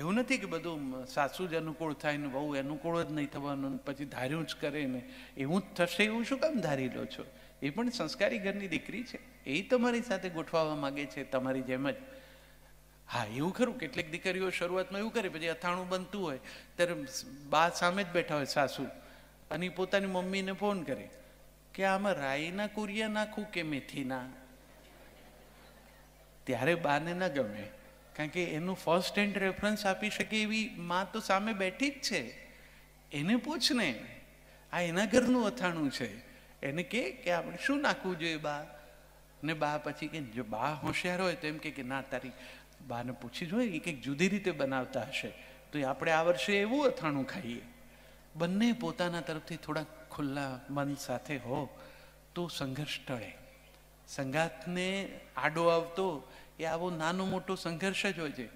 એવું નથી કે બધું સાસુ જ અનુકૂળ થાય ને બહુ અનુકૂળ જ નહીં થવાનું પછી ધાર્યું જ કરે ને એવું જ થશે એવું શું કામ ધારી લો છો એ પણ સંસ્કારી ઘરની દીકરી છે એ તમારી સાથે ગોઠવાવા માગે છે તમારી જેમ જ હા એવું ખરું કેટલીક દીકરીઓ શરૂઆતમાં એવું કરે પછી અથાણું બનતું હોય ત્યારે બા સામે જ બેઠા હોય સાસુ અને પોતાની મમ્મીને ફોન કરે કે આમાં રાઈના કુરિયા નાખું કે મેથીના ત્યારે બાને ના ગમે કારણ કે એનું ફર્સ્ટ હેન્ડ રેફરન્સ આપી શકે એવી માં તો સામે બેઠી જ છે એને પૂછને આ એના ઘરનું અથાણું છે એને કે કે આપણે શું નાખવું જોઈએ બા ને બા પછી કે જો બા હોશિયાર હોય તો એમ કે ના તારી બાને પૂછી જોઈએ એ કંઈક જુદી રીતે બનાવતા હશે તો આપણે આ વર્ષે એવું અથાણું ખાઈએ બંને પોતાના તરફથી થોડા ખુલ્લા મન સાથે હો તો સંઘર્ષ ટળે સંગાતને આડો આવતો એ આવો નાનું મોટો સંઘર્ષ જ હોય છે